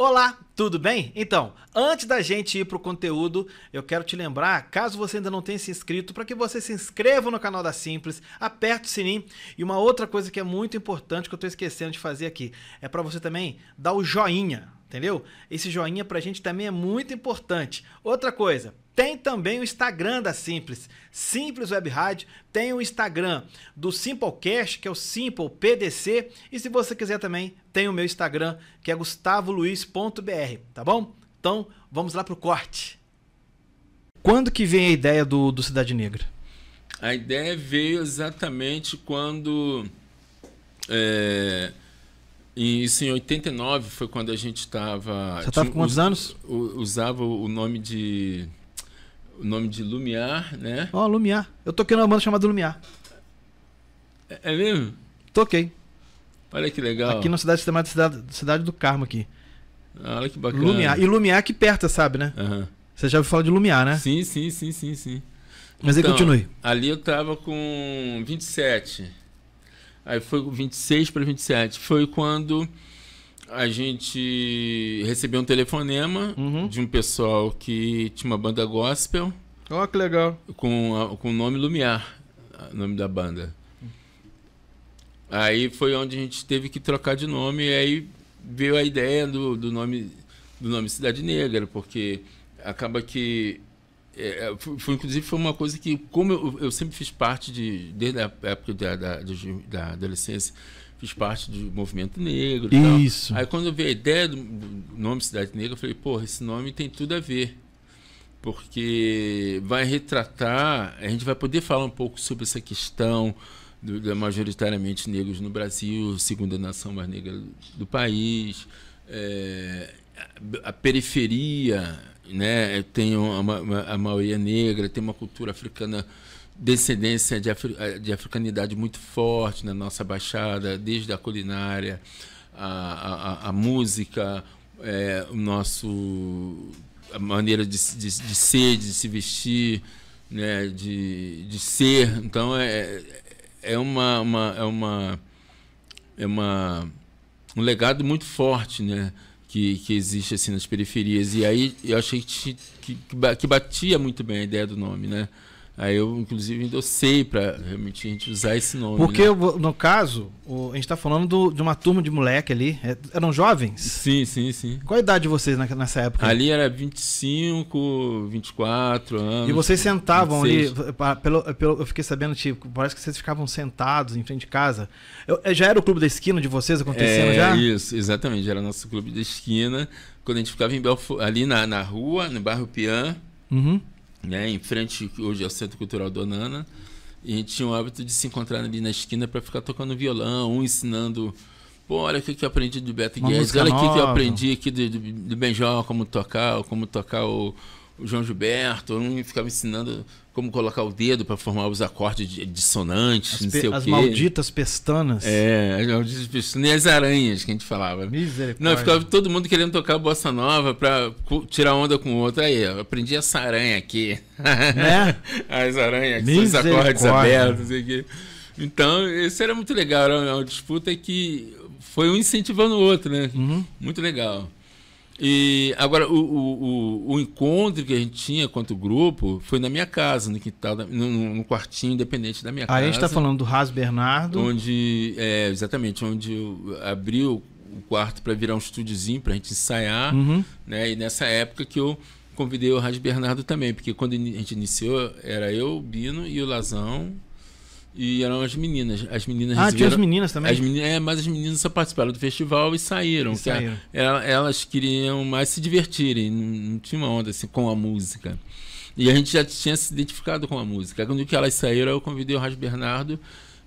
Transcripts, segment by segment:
Olá, tudo bem? Então, antes da gente ir para o conteúdo, eu quero te lembrar, caso você ainda não tenha se inscrito, para que você se inscreva no canal da Simples, aperte o sininho e uma outra coisa que é muito importante que eu estou esquecendo de fazer aqui, é para você também dar o joinha entendeu? Esse joinha pra gente também é muito importante. Outra coisa, tem também o Instagram da Simples, Simples Web Rádio, tem o Instagram do Simplecast, que é o Simple PDC, e se você quiser também, tem o meu Instagram, que é gustavoluiz.br, tá bom? Então, vamos lá pro corte. Quando que vem a ideia do, do Cidade Negra? A ideia veio exatamente quando... É e isso em 89 foi quando a gente estava. Você estava com quantos us, anos? Usava o nome de. O nome de Lumiar, né? Ó, oh, Lumiar. Eu toquei numa banda chamada Lumiar. É, é mesmo? Toquei. Olha que legal. Aqui na cidade chamada cidade, cidade do Carmo aqui. Ah, olha que bacana. Lumiar. E Lumiar aqui perto, sabe, né? Uhum. Você já ouviu falar de Lumiar, né? Sim, sim, sim, sim, sim. Mas então, aí continue. Ali eu tava com 27. Aí foi 26 para 27. Foi quando a gente recebeu um telefonema uhum. de um pessoal que tinha uma banda gospel. Olha oh, que legal. Com, com o nome Lumiar, o nome da banda. Aí foi onde a gente teve que trocar de nome, e aí veio a ideia do, do, nome, do nome Cidade Negra, porque acaba que é, é foi, inclusive, foi uma coisa que, como eu, eu sempre fiz parte de, desde a época da, da, da adolescência, fiz parte do movimento negro. Isso. Tal. Aí quando eu vi a ideia do nome Cidade Negra, eu falei, porra, esse nome tem tudo a ver. Porque vai retratar, a gente vai poder falar um pouco sobre essa questão do, da majoritariamente negros no Brasil, segunda nação mais negra do país, é, a periferia, né? Tem uma, uma, a maioria é negra, tem uma cultura africana descendência de, afri eh, de, africanidade muito forte na nossa baixada, desde a culinária, a, a, a música, é, o nosso a maneira de, de, de, ser, de se vestir, né, de, de ser. Então é, é, é uma, uma é uma é uma um legado muito forte, né? que, que existe assim nas periferias. E aí eu achei que, que, que batia muito bem a ideia do nome, né? Aí eu, inclusive, endossei para realmente a gente usar esse nome. Porque, né? no caso, a gente está falando do, de uma turma de moleque ali. É, eram jovens? Sim, sim, sim. Qual a idade de vocês nessa época? Ali era 25, 24 anos. E vocês sentavam 26. ali, pelo, pelo, eu fiquei sabendo, tipo, parece que vocês ficavam sentados em frente de casa. Eu, eh, já era o clube da esquina de vocês acontecendo é, já? Isso, exatamente. Era nosso clube da esquina. Quando a gente ficava em Belfo, ali na, na rua, no bairro Pian. Uhum né, em frente hoje ao é Centro Cultural Onana, E a gente tinha o hábito de se encontrar ali na esquina para ficar tocando violão, um ensinando. Pô, olha o que, que eu aprendi do Beto Uma Guedes, olha o que, que eu aprendi aqui do, do, do Benjol, como tocar, como tocar o, o João Gilberto, um ficava ensinando como colocar o dedo para formar os acordes dissonantes, as, pe- as malditas pestanas. É, as malditas pestanas e as aranhas que a gente falava. Misericórdia. Não, ficava todo mundo querendo tocar bossa nova para tirar onda com o outro. Aí, eu aprendi essa aranha aqui. Né? as aranhas, os acordes abertos. Aqui. Então, isso era muito legal. Era uma disputa que foi um incentivando o outro, né? Uhum. Muito legal. E agora, o, o, o, encontro que a gente tinha quanto grupo foi na minha casa, no quintal, no, no quartinho independente da minha Aí casa. Aí a gente está falando do Ras Bernardo. Onde, é, exatamente, onde abriu o, quarto para virar um estúdiozinho para a gente ensaiar. Uhum. Né? E nessa época que eu convidei o Ras Bernardo também, porque quando a gente iniciou era eu, o Bino e o Lazão, e eram as meninas. As meninas ah, tinha as meninas também? As meninas, é, mas as meninas só participaram do festival e saíram. E saíram. A, elas queriam mais se divertirem, não, tinha uma onda assim com a música. E a gente já tinha se identificado com a música. Quando que elas saíram, eu convidei o Raj Bernardo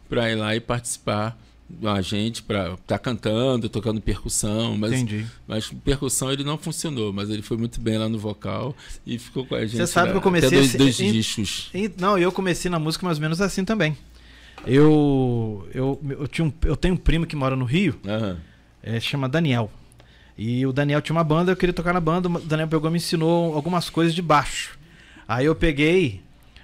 para ir lá e participar a gente para estar tá cantando, tocando percussão, mas, Entendi. mas percussão ele não funcionou, mas ele foi muito bem lá no vocal e ficou com a gente. Você sabe lá, que eu comecei até dois, dois discos. não, eu comecei na música mais ou menos assim também. Eu, eu, eu, tinha um, eu tenho um primo que mora no Rio, uhum. é, chama Daniel. E o Daniel tinha uma banda, eu queria tocar na banda, o Daniel pegou e me ensinou algumas coisas de baixo. Aí eu peguei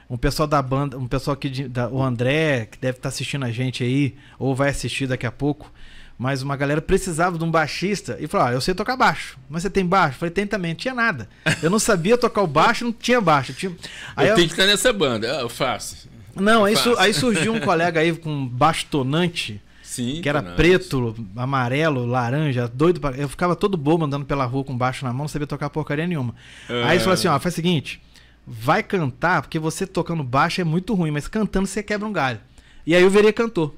um pessoal da banda, um pessoal aqui, de, da, o André, que deve estar tá assistindo a gente aí, ou vai assistir daqui a pouco. Mas uma galera precisava de um baixista e falou: ah, eu sei tocar baixo, mas você tem baixo? Eu falei: tem também, não tinha nada. Eu não sabia tocar o baixo, não tinha baixo. Tinha... Aí eu, eu tenho que estar nessa banda, eu faço. Não, aí, su aí surgiu um colega aí com bastonante. Sim, que era preto, amarelo, laranja, doido pra... Eu ficava todo bobo andando pela rua com baixo na mão, não sabia tocar porcaria nenhuma. É... Aí ele falou assim, ó, ah. faz o seguinte, vai cantar, porque você tocando baixo é muito ruim, mas cantando você quebra um galho. E aí eu veria cantor.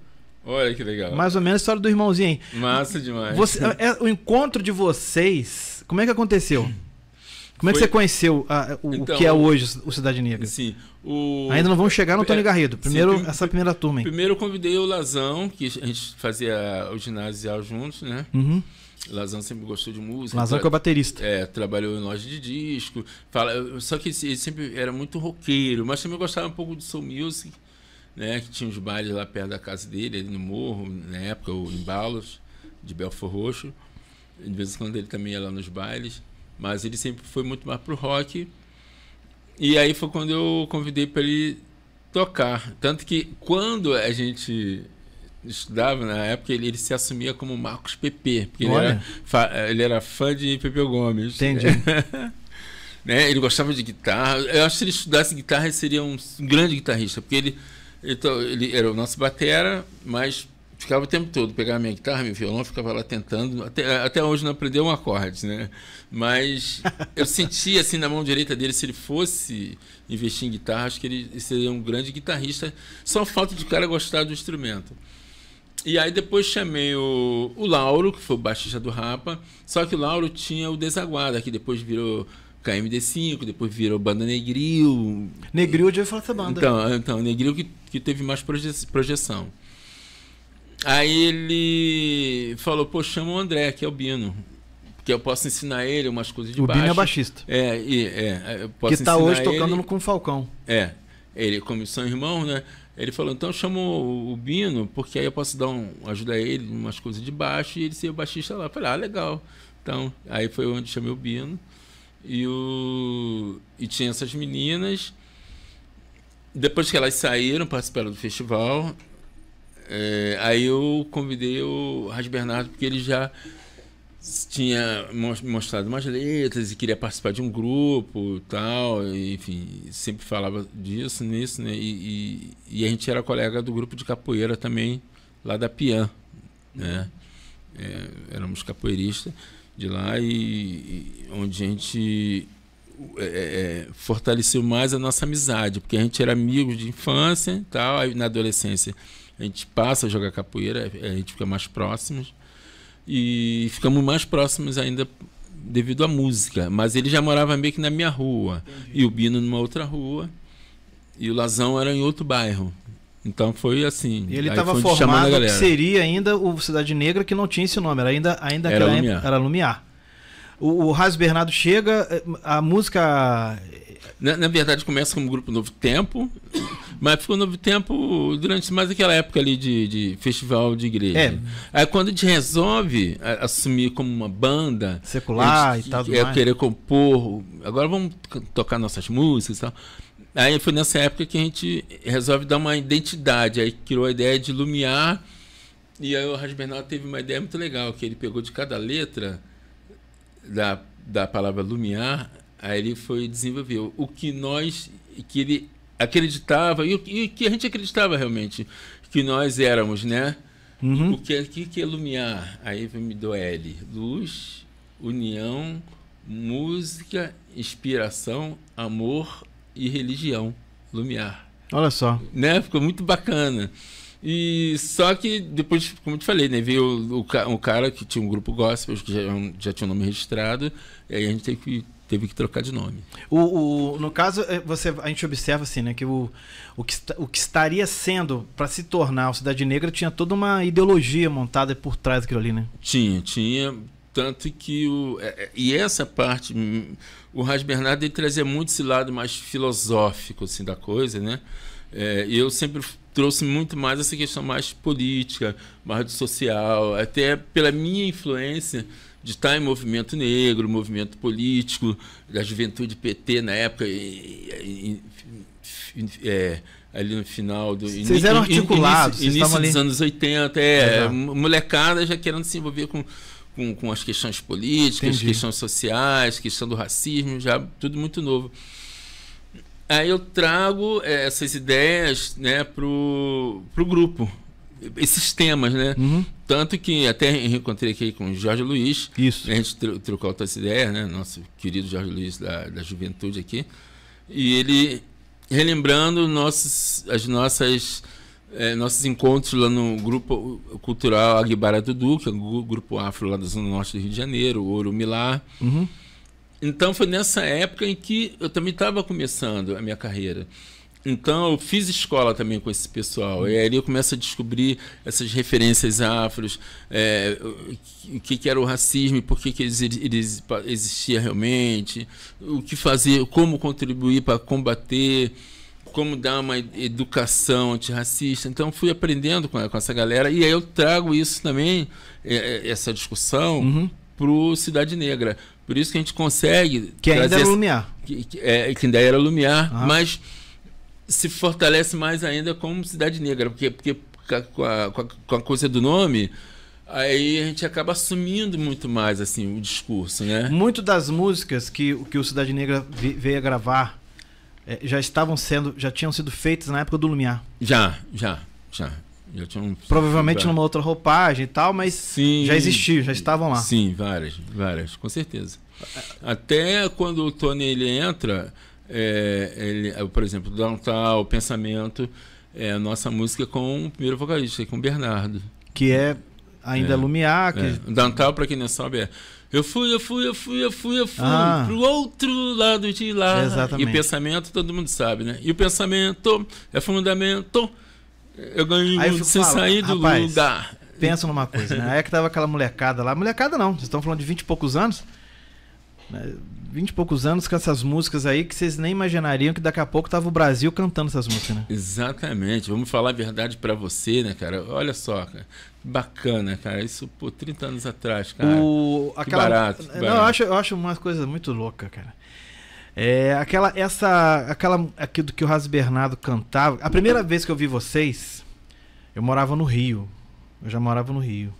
Olha que legal. Mais ou menos a história do irmãozinho, hein? Massa demais. Você, é, é, o encontro de vocês, como é que aconteceu? Como é que foi... você conheceu a, o, então, o, que é então, hoje o Cidade Negra? Sim. O... Ainda não vamos chegar no Tony Garrido. Primeiro, sim, essa primeira turma. Hein? Primeiro eu convidei o Lazão, que a gente fazia o ginásio juntos, né? Uhum. Lazão sempre gostou de música. Lazão que é o baterista. É, trabalhou em loja de disco. Fala... Só que ele sempre era muito roqueiro, mas também gostava um pouco de soul music, né? Que tinha uns bailes lá perto da casa dele, ali no morro, na época, ou em Balos, de Belfor Roxo. De vez em quando ele também ia lá nos bailes. Mas ele sempre foi muito mais pro rock. E aí foi quando eu convidei para ele tocar. Tanto que quando a gente estudava, na época, ele, ele se assumia como Marcos Pepe. Porque ele era, ele era, fã de Pepe Gomes. Entendi. né? Ele gostava de guitarra. Eu acho que se ele estudasse guitarra, ele seria um grande guitarrista. Porque ele, ele, então, ele era o nosso batera, mas ficava o tempo todo, pegava minha guitarra, meu violão, ficava lá tentando. Até, até hoje não aprendeu um acorde, né? Mas eu sentia assim na mão direita dele, se ele fosse investir em guitarra, acho que ele seria um grande guitarrista. Só falta de cara gostar do instrumento. E aí depois chamei o, o Lauro, que foi o baixista do Rapa, só que o Lauro tinha o Desaguada, que depois virou KMD5, depois virou banda Negril. Negril já falar essa banda. Então, então Negril que, que teve mais projeção. Aí ele falou, pô, chama o André, que é o Bino. porque eu posso ensinar ele umas coisas de o baixo. O Bino é baixista. É, e, é eu posso que tá hoje ele... tocando com o Falcão. É. Ele, como são irmãos, né? Ele falou, então chama o, o Bino, porque aí eu posso dar um, ajudar ele umas coisas de baixo e ele ser o baixista lá. Eu falei, ah, legal. Então, aí foi onde chamei o Bino. E, o... e tinha essas meninas. Depois que elas saíram, participaram do festival, é, aí eu convidei o Rádio Bernardo, porque ele já tinha mostrado umas letras e queria participar de um grupo tal, e, enfim, sempre falava disso, nisso, né? E, e, e, a gente era colega do grupo de capoeira também, lá da Pian, né? É, éramos capoeiristas de lá e, onde a gente é, é, é, fortaleceu mais a nossa amizade, porque a gente era amigo de infância e tal, aí na adolescência a gente passa a jogar capoeira, a gente fica mais próximos. E ficamos mais próximos ainda devido à música. Mas ele já morava meio que na minha rua. Entendi. E o Bino numa outra rua. E o Lazão era em outro bairro. Então foi assim. E ele estava formado que seria ainda o Cidade Negra, que não tinha esse nome, era ainda, ainda era, Lumiar. era Lumiar. O, o Raso Bernardo chega, eh, a música. Na, na, verdade, começa como grupo Novo Tempo, mas ficou novo tempo durante mais aquela época ali de, de festival de igreja. É. Aí quando a gente resolve é, assumir como uma banda. Secular gente, e tal. É, mais. querer compor. Agora vamos tocar nossas músicas e tal. Aí foi nessa época que a gente resolve dar uma identidade. Aí criou a ideia de Lumiar. E aí o Raj Bernal teve uma ideia muito legal, que ele pegou de cada letra da, da palavra Lumiar, aí ele foi desenvolver o que nós que ele acreditava, e o, que a gente acreditava realmente que nós éramos, né? Uhum. O que, que, que é lumiar? Aí me do L. Luz, união, música, inspiração, amor e religião. Lumiar. Olha só. Né? Ficou muito bacana. E só que depois, como eu te falei, né? Veio o, o, o cara que tinha um grupo gospel, que já, já tinha o um nome registrado, e aí a gente teve que teve que trocar de nome. O, o, no caso, é, você, a gente observa assim, né, que o, o, que, o que estaria sendo para se tornar o Cidade Negra tinha toda uma ideologia montada por trás daquilo ali, né? Tinha, tinha. Tanto que o. É, é, e essa parte. Hum, o Raj Bernardo ele trazia muito esse lado mais filosófico assim, da coisa, né? É, eu sempre trouxe muito mais essa questão mais política, mais social, até pela minha influência de estar em movimento negro, movimento político, da juventude PT na época, e, e, e, é, ali no final do. Vocês eram articulados, início, início dos ali... anos 80, é, molecada já querendo se envolver com, com, com as questões políticas, Entendi. questões sociais, questão do racismo, já tudo muito novo. Aí eu trago é, essas ideias né, para o grupo esses temas, né? Uhum. Tanto que até encontrei aqui com o Jorge Luiz. Isso. A gente trocou outras ideias, né? Nosso querido Jorge Luiz da, da juventude aqui. E ele relembrando nossos, as nossas é, nossos encontros lá no grupo cultural Aguibara Dudu, que é o grupo afro lá da Zona Norte do Rio de Janeiro, Ouro Milar. Uhum. Então foi nessa época em que eu também estava começando a minha carreira. Então eu fiz escola também com esse pessoal. E aí eu começo a descobrir essas referências afros, é, o que, que, era o racismo e por que, que eles, eles existia realmente, o que fazer, como contribuir para combater, como dar uma educação antirracista. Então fui aprendendo com, com essa galera e aí eu trago isso também, é, é, essa discussão, uhum. para o Cidade Negra. Por isso que a gente consegue. Que ainda é era essa... Lumiar. Que, que, é, que ainda era Lumiar, mas se fortalece mais ainda como cidade negra, porque, porque com, a, com a coisa do nome, aí a gente acaba assumindo muito mais assim o discurso, né? Muito das músicas que, que o Cidade Negra veio a gravar é, já estavam sendo, já tinham sido feitas na época do Lumiar. Já, já, já. já tinham Provavelmente numa outra roupagem e tal, mas sim, já existiam, já estavam lá. Sim, várias, várias, com certeza. Até quando o Tony ele entra, é, ele, é, por exemplo, o Pensamento, é a nossa música com o primeiro vocalista, com o Bernardo. Que é ainda é, Lumiar. Que... É. Downtown, para quem não sabe, é. Eu fui, eu fui, eu fui, eu fui, eu fui ah. pro outro lado de lá. Exatamente. E o pensamento, todo mundo sabe, né? E o pensamento é fundamento. Eu ganho sem sair do rapaz, lugar. Pensa numa coisa, né? Aí é que tava aquela molecada lá. Molecada não, vocês estão falando de vinte e poucos anos. Né? 20 e poucos anos com essas músicas aí que vocês nem imaginariam que daqui a pouco tava o Brasil cantando essas músicas, né? Exatamente. Vamos falar a verdade para você, né, cara? Olha só, cara. Bacana, cara. Isso, pô, 30 anos atrás, cara. O... Que Aquela... barato. Que Não, Eu, acho, eu acho uma coisa muito louca, cara. É, aquela, essa, aquela, aquilo que o Raso Bernardo cantava. A primeira vez que eu vi vocês, eu morava no Rio. Eu já morava no Rio.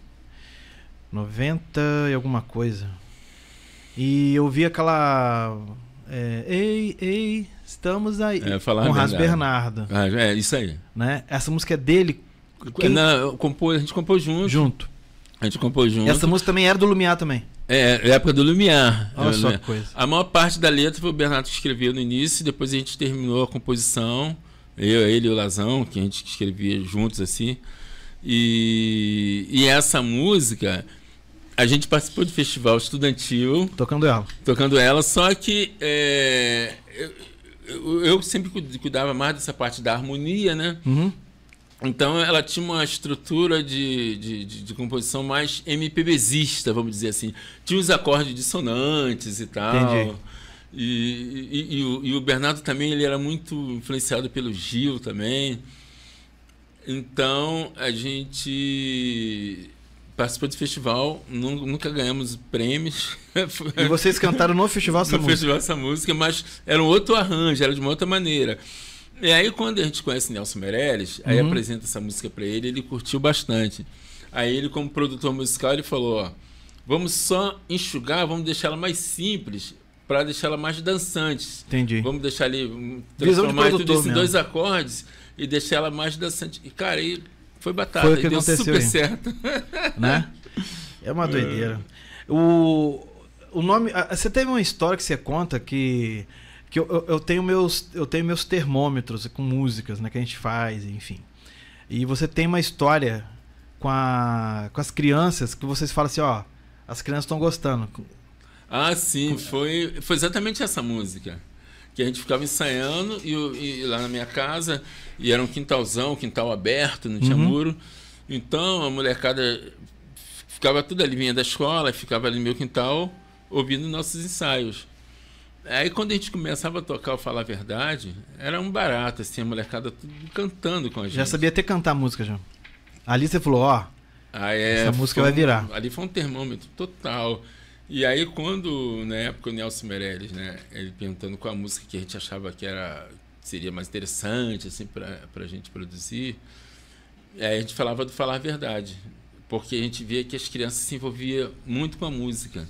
90 e alguma coisa. E eu vi aquela. É, ei, ei, estamos aí. É, falar com Ras Bernardo. Ah, é, isso aí. Né? Essa música é dele. Quem... a gente compôs junto. Junto. A gente compôs junto. Essa música também era do Lumiar também. É, é época do Lumiar. Olha é, só né? que coisa. A maior parte da letra foi o Bernardo que escreveu no início, depois a gente terminou a composição. Eu, ele e o Lazão, que a gente escrevia juntos assim. E, e essa música, a gente participou de festival estudantil. Tocando ela. Tocando ela, só que é, eu, eu, sempre cuidava mais dessa parte da harmonia, né? Uhum. Então ela tinha uma estrutura de, de, de, de composição mais MPBzista, vamos dizer assim. Tinha os acordes dissonantes e tal. Entendi. E, e, e, o, e, o, Bernardo também ele era muito influenciado pelo Gil também. Então a gente participou do festival, nunca ganhamos prêmios. E vocês cantaram no festival essa no música? No festival essa música, mas era um outro arranjo, era de uma outra maneira. E aí, quando a gente conhece Nelson Meirelles, aí uhum. apresenta essa música para ele, ele curtiu bastante. Aí ele, como produtor musical, ele falou, ó, vamos só enxugar, vamos deixar ela mais simples, para deixar ela mais dançante. Entendi. Vamos deixar ali, transformar de tudo isso em dois acordes e deixar ela mais dançante. E, cara, aí... E foi batata. Foi o que deu aconteceu. Super aí. certo. Né? É uma é. doideira. O, o nome. Você teve uma história que você conta que. que eu, eu, tenho meus, eu tenho meus termômetros com músicas né, que a gente faz, enfim. E você tem uma história com, a, com as crianças que vocês falam assim: ó, as crianças estão gostando. Ah, sim, foi, foi exatamente essa música que a gente ficava ensaiando e, e, lá na minha casa, e era um quintalzão, quintal aberto, não tinha uhum. muro. Então a molecada ficava toda ali, vinha da escola, ficava ali no meu quintal, ouvindo nossos ensaios. Aí quando a gente começava a tocar o Falar a Verdade, era um barato, assim, a molecada tudo cantando com a gente. Já sabia até cantar música já. Ali você falou, ó, oh, essa música um, vai virar. Ali foi um termômetro total. E aí quando, na época, o Nelson Meirelles, né, ele perguntando qual a música que a gente achava que era seria mais interessante assim para a gente produzir, aí é, a gente falava do falar a verdade, porque a gente via que as crianças se envolviam muito com a música.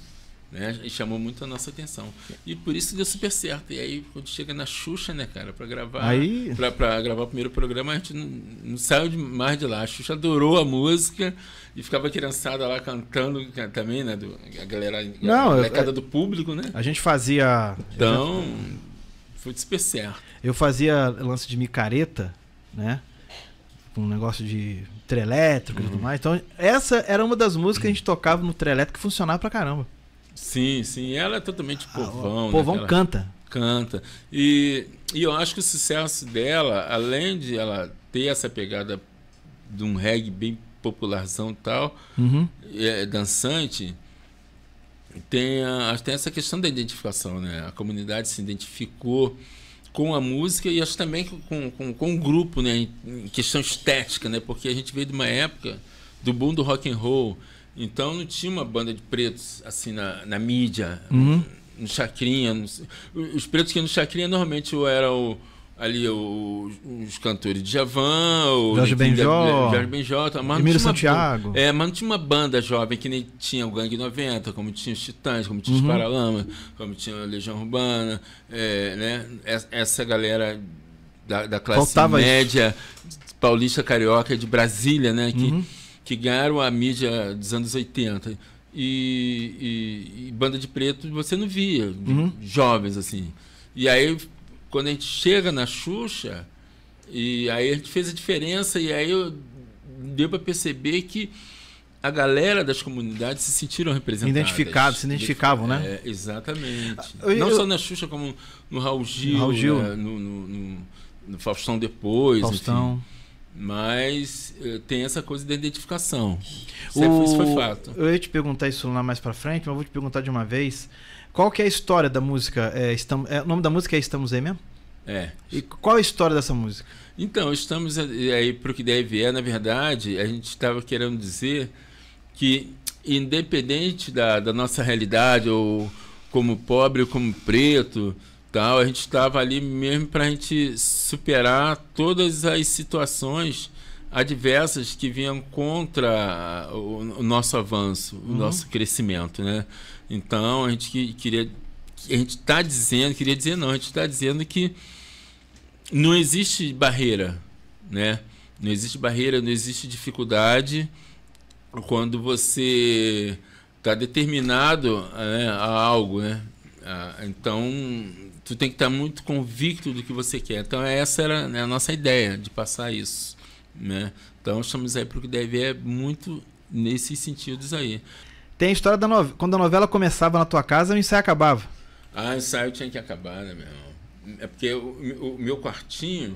Né? E chamou muito a nossa atenção. E por isso deu super certo. E aí, quando chega na Xuxa, né, cara, pra gravar. Aí... Pra, pra gravar o primeiro programa, a gente não, não saiu de, mais de lá. A Xuxa adorou a música e ficava criançada lá cantando é também, né? Do, a galera. Não, a molecada é- do público, né? A gente fazia. Então, Foi foi super certo. Eu fazia lance de micareta, né? Com um negócio de trelétrico uhum. e tudo uhum. mais. Então, essa era uma das músicas que a gente tocava no trelétrico que funcionava pra caramba. Sim, sim. Ela é totalmente ah, povão. Ah, o né, povão né? canta. Canta. E, e eu acho que o sucesso dela, além de ela ter essa pegada de um reggae bem popularzão e tal, uhum. é, dançante, tem, a, tem essa questão da identificação, né? A comunidade se identificou com a música e acho também com, com, com o grupo, né? Em, em questão estética, né? Porque a gente veio de uma época do boom do rock and roll, então não tinha uma banda de pretos assim na, na mídia, uhum. no Chacrinha. No, os pretos que no Chacrinha normalmente eram era o, ali o, os cantores de Javan, o Jorge Benjó, Jorge Benjó, tá, Emílio Santiago. Uma, é, mas não tinha uma banda jovem que nem tinha o Gangue 90, como tinha os Titãs, como tinha uhum. os Paralamas, como tinha a Legião Urbana, é, né? Essa, essa galera da, da classe Faltava média isso. paulista carioca de Brasília, né? Que, uhum que ganharam a mídia dos anos 80 e, e, e banda de preto você não via, uhum. jovens assim. E aí, quando a gente chega na Xuxa, e aí a gente fez a diferença, e aí eu, deu para perceber que a galera das comunidades se sentiram representadas. Identificados, se identificavam, né? É, exatamente. Ah, eu, Não só na Xuxa, como no Raul Gil, Raul Gil. Né? No, no, no, no, Faustão depois. Faustão. Enfim. Mas eh, tem essa coisa da identificação. Isso, é- o... isso foi fato. Eu ia te perguntar isso lá mais para frente, mas eu vou te perguntar de uma vez. Qual que é a história da música? É, eh, estamos... é, eh, o nome da música é Estamos Aí mesmo? É. E qual é a história dessa música? Então, estamos aí para o que deve é. Na verdade, a gente estava querendo dizer que, independente da, da nossa realidade, ou como pobre, ou como preto, tal. A gente estava ali mesmo para a gente superar todas as situações adversas que vinham contra o, o nosso avanço, o uhum. nosso crescimento, né? Então a gente que, queria, a gente está dizendo, queria dizer não, a gente está dizendo que não existe barreira, né? Não existe barreira, não existe dificuldade quando você está determinado né, a algo, né? Ah, então tu tem que estar tá muito convicto do que você quer. Então essa era né, a nossa ideia de passar isso, né? Então estamos aí para o que deve é muito nesses sentidos aí. Tem a história da novela, quando a novela começava na tua casa, o ensaio acabava. Ah, o ensaio tinha que acabar, né, meu irmão? É porque o, o meu quartinho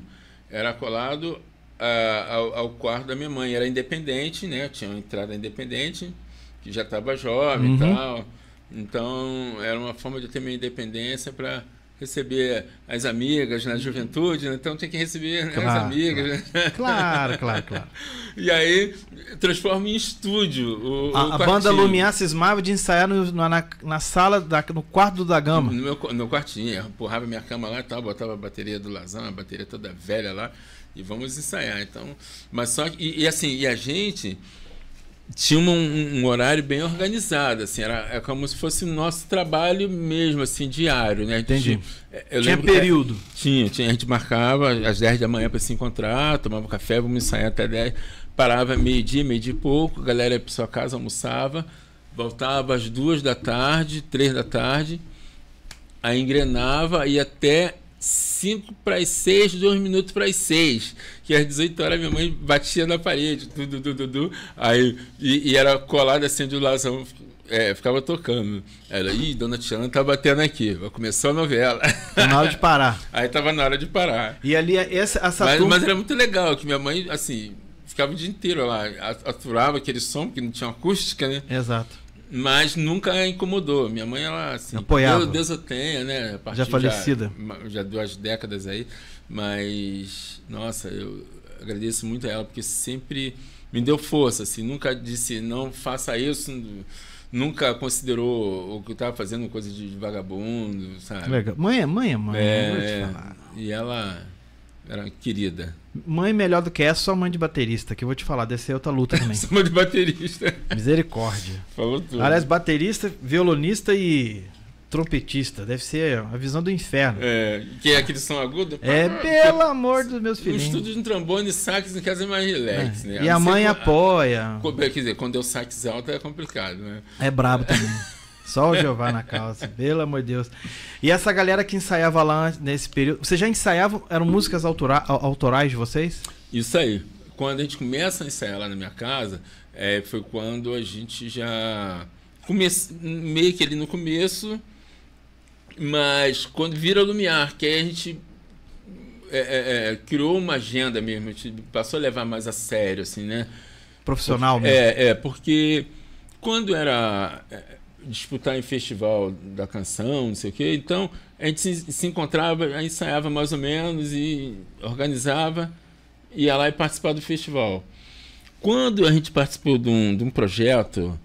era colado a, ao, ao, quarto da minha mãe, era independente, né? Eu tinha uma entrada independente, que já estava jovem uhum. e tal. Então, era uma forma de ter minha independência para receber as amigas na uhum. juventude, né? então tem que receber né, claro, as amigas. Né? Claro, claro, claro, claro. E aí transforma em estúdio. O, a, o a banda Lumiar cismava de ensaiar no, na, na, sala, da, no quarto da gama. No meu no quartinho, empurrava minha cama lá e tal, botava a bateria do lazão a bateria toda velha lá, e vamos ensaiar. Então, mas só e, e assim, e a gente tinha um, um, horário bem organizado, assim, era, era é como se fosse nosso trabalho mesmo, assim, diário, né? Entendi. Tinha, é, tinha é, período? Que, tinha, tinha, a gente marcava às 10 da manhã para se encontrar, tomava um café, vamos ensaiar até 10, parava meio-dia, meio-dia e pouco, a galera ia para sua casa, almoçava, voltava às duas da tarde, três da tarde, aí engrenava e até 5 para as 6, 2 minutos para as 6. Que às 18 horas minha mãe batia na parede, du, du, du, du, Aí, e, e era colada assim de lação, é, ficava tocando. Ela, ih, dona Tiana tá batendo aqui, começou a novela. Tá na hora de parar. Aí tava na hora de parar. E ali, essa, essa mas, turma... mas era muito legal, que minha mãe, assim, ficava o dia inteiro lá, aturava aquele som, que não tinha acústica, né? Exato. Mas nunca incomodou. Minha mãe, ela assim. Apoiava. Deus, Deus eu tenha, né? já falecida. Já, já deu as décadas aí. Mas, nossa, eu agradeço muito a ela, porque sempre me deu força, assim. Nunca disse, não faça isso nunca considerou o que eu tava fazendo coisa de vagabundo, sabe? Legal. Mãe é mãe, é mãe. É, mãe, e ela era querida. Mãe melhor do que essa, sua mãe de baterista, que eu vou te falar, dessa é outra luta também. sua mãe de baterista. Misericórdia. Falou tudo. Aliás, baterista, violonista e trompetista. Deve ser a visão do inferno. É, que é aquele som agudo? É, ah, pelo amor dos meus filhos. Um de trombone e sax em casa é mais relax, é. né? E ah, a, a mãe apoia. A, quer dizer, quando é o sax alto é complicado, né? É brabo também. Só o Jeová na causa, pelo amor de Deus. E essa galera que ensaiava lá nesse período, vocês já ensaiavam? Eram músicas autora, autorais de vocês? Isso aí. Quando a gente começa a ensaiar lá na minha casa, é, foi quando a gente já. Comece... Meio que ali no começo, mas quando vira Lumiar, que aí a gente é, é, é, criou uma agenda mesmo, a gente passou a levar mais a sério, assim, né? Profissional Por... mesmo. É, é, porque quando era é, disputar em festival da canção, não sei o quê. Então, a gente se, se encontrava, ensaiava mais ou menos e organizava, ia lá e participava do festival. Quando a gente participou de um, de um projeto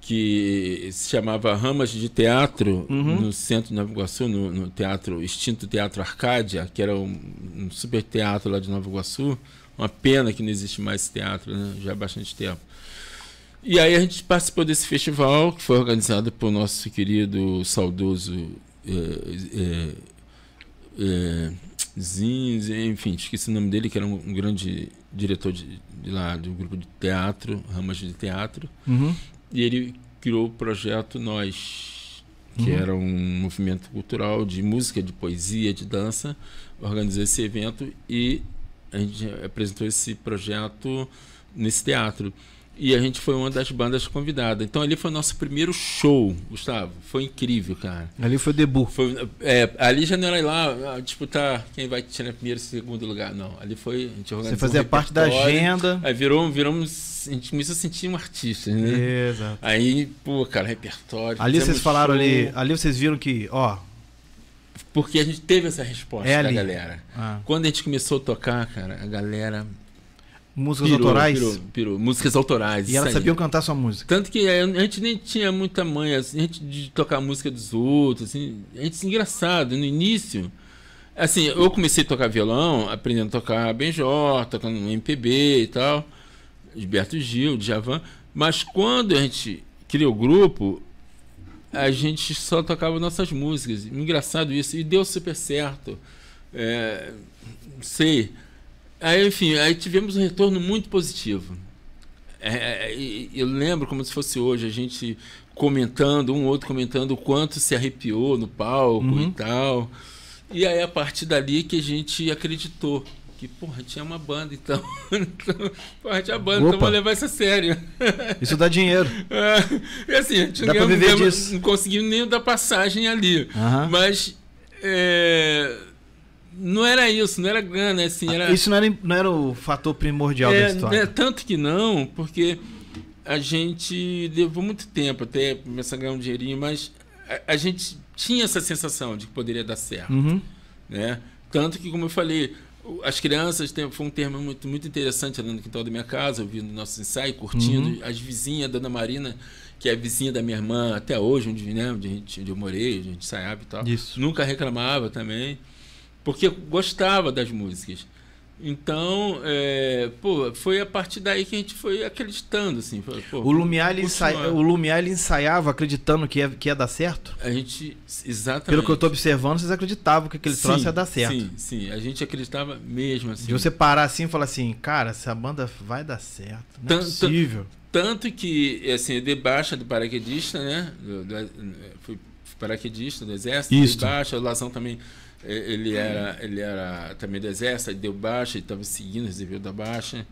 que se chamava Ramas de Teatro, uhum. no centro de Nova Iguaçu, no, no, teatro, extinto Teatro Arcádia, que era um, um super teatro lá de Nova Iguaçu, uma pena que não existe mais esse teatro, né? já há bastante tempo. E aí a gente participou desse festival que foi organizado por nosso querido, saudoso é, é, enfim, esqueci o nome dele, que era um, um grande diretor de, de, lá do grupo de teatro, ramas de teatro. Uhum. E ele criou o projeto Nós, que uhum. era um movimento cultural de música, de poesia, de dança. Organizou esse evento e a gente apresentou esse projeto nesse teatro. E a gente foi uma das bandas convidadas. Então ali foi o nosso primeiro show, Gustavo. Foi incrível, cara. Ali foi o debut. Foi, é, ali já não era ir lá disputar ah, tipo, tá, quem vai tirar primeiro e segundo lugar. Não, ali foi. A gente Você fazia um parte da agenda. Aí virou, viramos. A gente começou a sentir um artista, né? Exato. Aí, pô, cara, repertório. Ali vocês falaram show. ali. Ali vocês viram que, ó. Porque a gente teve essa resposta é da galera. Ah. Quando a gente começou a tocar, cara, a galera Músicas pirou, autorais? Pirou, pirou. Músicas autorais. E elas sabiam cantar sua música. Tanto que é, a gente nem tinha muita manha assim, a gente de tocar a música dos outros. Assim, a gente, assim, engraçado, no início. Assim, eu comecei a tocar violão, aprendendo a tocar benjó, tocando MPB e tal, Gilberto Gil, Djavan. Mas quando a gente criou o grupo, a gente só tocava nossas músicas. Engraçado isso. E deu super certo. É, sei Aí, enfim, aí tivemos um retorno muito positivo. É, é, é eu lembro como se fosse hoje, a gente comentando, um outro comentando o quanto se arrepiou no palco uhum. e tal. E aí, a partir dali que a gente acreditou que, porra, tinha uma banda, então. então porra, tinha banda, então Opa. então vou levar isso a sério. Isso dá dinheiro. É, e assim, a gente dá não, viver não, disso. não conseguimos nem dar passagem ali. Uhum. Mas. É, não era isso, não era grana, é assim, era... Isso não era, não era o fator primordial é, da história. É, tanto que não, porque a gente levou muito tempo até começar a ganhar um dinheirinho, mas a, a gente tinha essa sensação de que poderia dar certo, uhum. né? Tanto que, como eu falei, as crianças tem, foi um termo muito, muito interessante andando no quintal da minha casa, ouvindo nosso ensaio, curtindo. Uhum. As vizinhas, a dona Marina, que é vizinha da minha irmã até hoje, onde, né, onde, gente, onde eu morei, a gente ensaiava e tal. Isso. Nunca reclamava também porque gostava das músicas. Então, é, pô, foi a partir daí que a gente foi acreditando, assim. Pô, o, Lumiar, ele ensaia, o Lumiar ele ensaiava acreditando que ia, que ia dar certo? A gente, exatamente. Pelo que eu estou observando, vocês acreditavam que aquele sim, troço ia dar certo. Sim, sim, a gente acreditava mesmo, assim. De você parar assim e falar assim, cara, essa banda vai dar certo, não é tanto, é possível. Tanto que, assim, de baixa do paraquedista, né, do, é, fui paraquedista do exército, Isso. de baixa, o Lazão também ele era, ele era também do exército, ele deu baixa, ele estava seguindo, recebeu da baixa.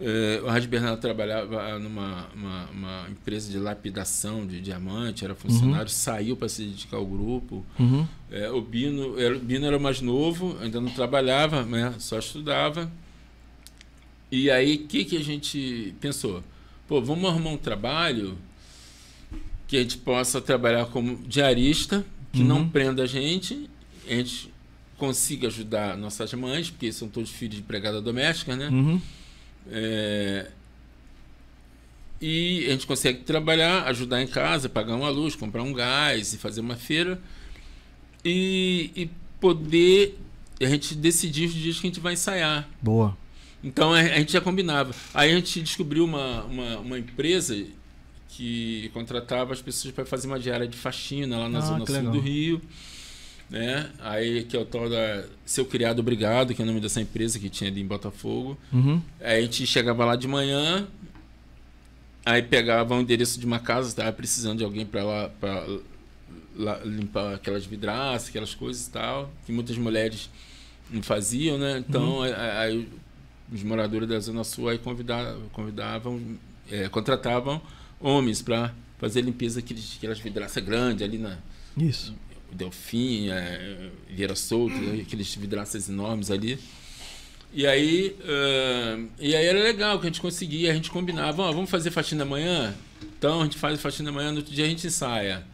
Eh, o Rádio Bernardo trabalhava numa uma, uma empresa de lapidação de diamante, era funcionário, uhum. saiu para se dedicar ao grupo. Uhum. Eh, o, Bino, era, o Bino era mais novo, ainda não trabalhava, né? só estudava. E aí, o que, que a gente pensou? Pô, vamos arrumar um trabalho que a gente possa trabalhar como diarista, que uhum. não prenda a gente a gente consiga ajudar nossas mães, porque são todos filhos de empregada doméstica, né? Uhum. É... E a gente consegue trabalhar, ajudar em casa, pagar uma luz, comprar um gás e fazer uma feira. E, e poder a gente decidir os dias que a gente vai ensaiar. Boa. Então a, a gente já combinava. Aí a gente descobriu uma, uma, uma empresa que contratava as pessoas para fazer uma diária de faxina lá na ah, zona sul do Rio. Né? Aí que é o tal da Seu Criado Obrigado, que é o nome dessa empresa que tinha ali em Botafogo. Uhum. Aí a gente chegava lá de manhã, aí pegava o endereço de uma casa, estava precisando de alguém para lá, pra lá, limpar aquelas vidraças, aquelas coisas e tal, que muitas mulheres não faziam, né? Então uhum. aí, aí, os moradores da Zona Sul aí convidavam, convidavam é, contratavam homens para fazer a limpeza daquelas vidraças grandes ali na. Isso. Delfim, é, Vieira Souto, né, aqueles vidraças enormes ali. E aí, uh, e aí era legal que a gente conseguia, a gente combinava, vamos fazer faxina amanhã? Então a gente faz faxina amanhã, no outro dia a gente ensaia.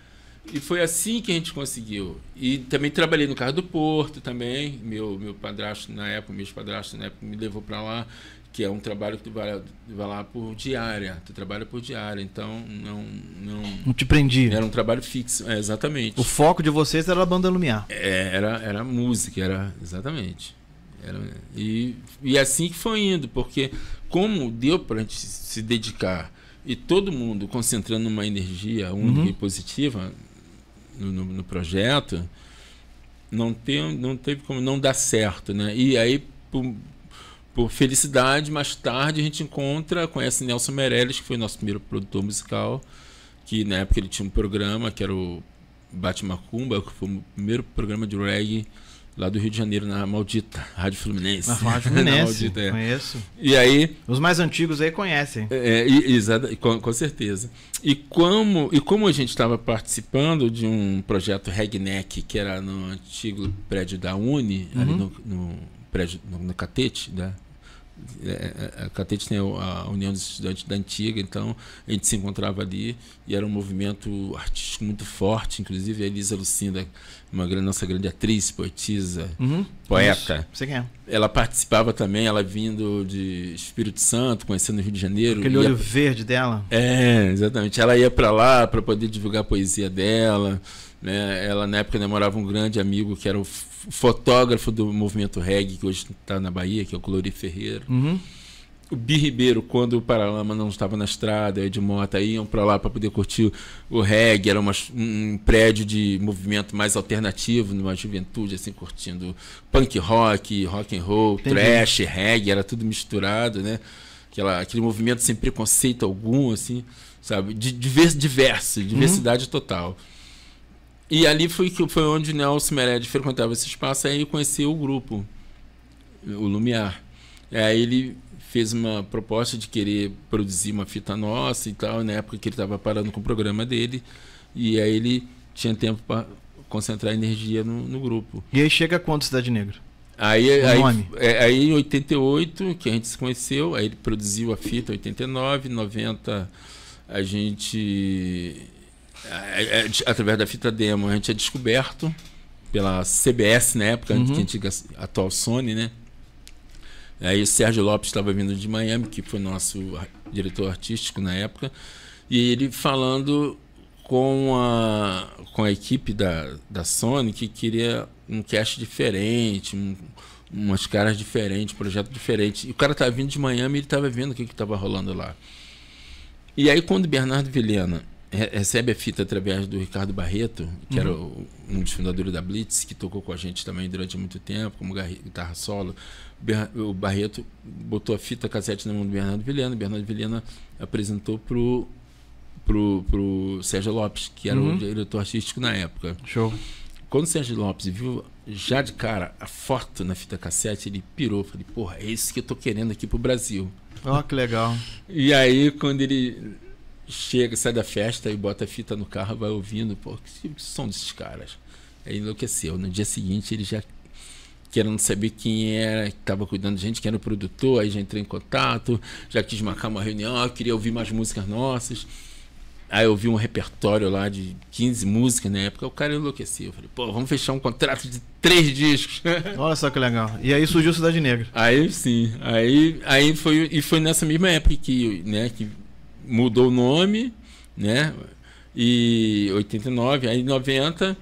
E foi assim que a gente conseguiu. E também trabalhei no carro do Porto também, meu meu padrasto na época, meus padrastos na época me levou para lá que é um trabalho que tu vai, vai lá por diária, tu trabalha por diária, então não não, não te prendi. Era um trabalho fixo, é, exatamente. O foco de vocês era a banda Lumiar. É, era era música, era exatamente. Era, e e assim que foi indo, porque como deu para gente se dedicar e todo mundo concentrando uma energia única uhum. e positiva no, no, no projeto, não tem não teve como não dar certo, né? E aí por, por tipo, felicidade, mais tarde a gente encontra, conhece Nelson Meirelles, que foi nosso primeiro produtor musical, que na época ele tinha um programa que era o Bate Macumba, que foi o primeiro programa de reggae lá do Rio de Janeiro, na maldita Rádio Fluminense. Na Rádio Fluminense, na maldita, é. conheço. E aí... Os mais antigos aí conhecem. É, é e, com, com, certeza. E como, e como a gente estava participando de um projeto Regneck, que era no antigo prédio da Uni, uhum. ali no, no prédio, no, no Catete, né? É, é, é, a Catete tem a União dos Estudantes da Antiga, então a gente se encontrava ali e era um movimento artístico muito forte, inclusive a Elisa Lucinda, uma grande, nossa grande atriz, poetisa, uhum. poeta. você Isso ela participava também, ela vindo de Espírito Santo, conhecendo o Rio de Janeiro. Aquele olho ia... verde dela. É, exatamente. Ela ia para lá para poder divulgar a poesia dela. Né? Ela, na época, namorava um grande amigo que era o fotógrafo do movimento reggae, que hoje está na Bahia, que é o Clori Ferreira. Uhum. O Bi Ribeiro, quando o Paralama não estava na estrada, de moto, iam para lá para poder curtir o reggae. Era uma, um prédio de movimento mais alternativo, numa juventude, assim, curtindo punk rock, rock and roll, trash, reggae, era tudo misturado, né? Aquela, aquele movimento sem preconceito algum, assim, sabe? Divers, diverso, uhum. diversidade uhum. total. E ali foi, que, foi onde Nelson Mered frequentava esse espaço, aí eu conheci o grupo, o Lumiar. Aí ele fez uma proposta de querer produzir uma fita nossa e tal, na época que ele estava parando com o programa dele. E aí ele tinha tempo para concentrar energia no, no, grupo. E aí chega quando Cidade Negra? Aí, aí, é, aí em 88, que a gente se conheceu, aí ele produziu a fita 89, 90 a gente é, é, é, através da fita demo, a gente é descoberto pela CBS na né, época, uhum. que antiga atual Sony, né? Aí o Sérgio Lopes estava vindo de Miami, que foi nosso diretor artístico na época, e ele falando com a, com a equipe da, da Sony que queria um cast diferente, um, umas caras diferentes, projeto diferente. E o cara estava vindo de Miami e ele estava vendo o que estava rolando lá. E aí quando Bernardo Vilhena recebe a fita através do Ricardo Barreto, que uhum. era um dos fundadores da Blitz, que tocou com a gente também durante muito tempo, como guitarra solo. O Barreto botou a fita cassete na mão do Bernardo Vilhena. O Bernardo Vilhena apresentou pro, pro, pro Sérgio Lopes, que era uhum. o diretor artístico na época. Show. Quando o Sérgio Lopes viu já de cara a foto na fita cassete, ele pirou. Falei, porra, é isso que eu tô querendo aqui pro Brasil. Ó, oh, que legal. e aí, quando ele chega, sai da festa e bota a fita no carro, vai ouvindo, pô, que, som desses caras? Aí enlouqueceu. No dia seguinte ele já querendo saber quem era, que estava cuidando de gente, quem era o produtor, aí já entrei em contato, já quis marcar uma reunião, ah, eu queria ouvir mais músicas nossas. Aí eu vi um repertório lá de 15 músicas na época, o cara enlouqueceu. Eu falei, pô, vamos fechar um contrato de três discos. Olha só que legal. E aí surgiu Cidade Negra. Aí sim, aí, aí foi, e foi nessa mesma época que, né, que mudou o nome, né? E 89, aí 90,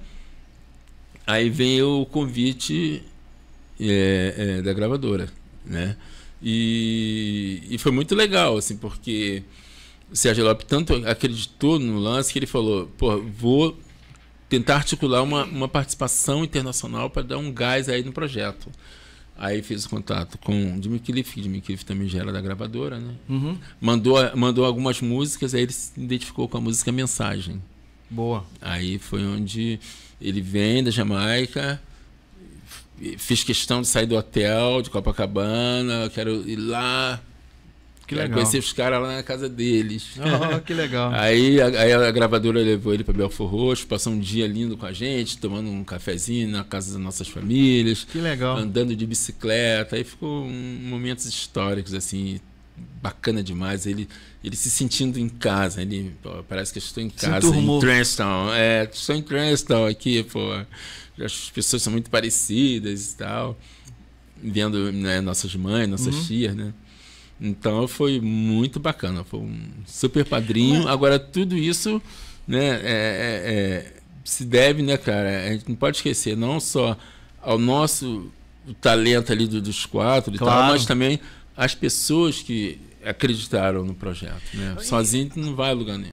aí vem o convite é, é, da gravadora, né? E, e foi muito legal, assim, porque o Sérgio Lopes tanto acreditou no lance que ele falou, pô, vou tentar articular uma, uma participação internacional para dar um gás aí no projeto. Aí fiz contato com o Jimmy Cliff, que Jimmy Cliff também já era da gravadora, né? Uhum. Mandou, mandou algumas músicas, aí ele se identificou com a música Mensagem. Boa. Aí foi onde ele vem da Jamaica, fiz questão de sair do hotel de Copacabana, quero ir lá, que legal. Conheci os caras lá na casa deles. Oh, que legal. aí, a, aí a gravadora levou ele para Belfor Roxo, passou um dia lindo com a gente, tomando um cafezinho na casa das nossas famílias. Que legal. Andando de bicicleta. Aí ficou um, momentos históricos, assim, bacana demais. Ele, ele se sentindo em casa. Ele pô, parece que estou em casa, em Transtown. É, estou em Transtown aqui, pô. As pessoas são muito parecidas e tal. Vendo né, nossas mães, nossas uhum. tias, né? Então foi muito bacana, foi um super padrinho. Agora tudo isso, né, é, é, é, se deve, né, cara? A gente não pode esquecer não só ao nosso talento ali do, dos quatro claro. e tal, mas também as pessoas que acreditaram no projeto. Né? Sozinho não vai a lugar nenhum.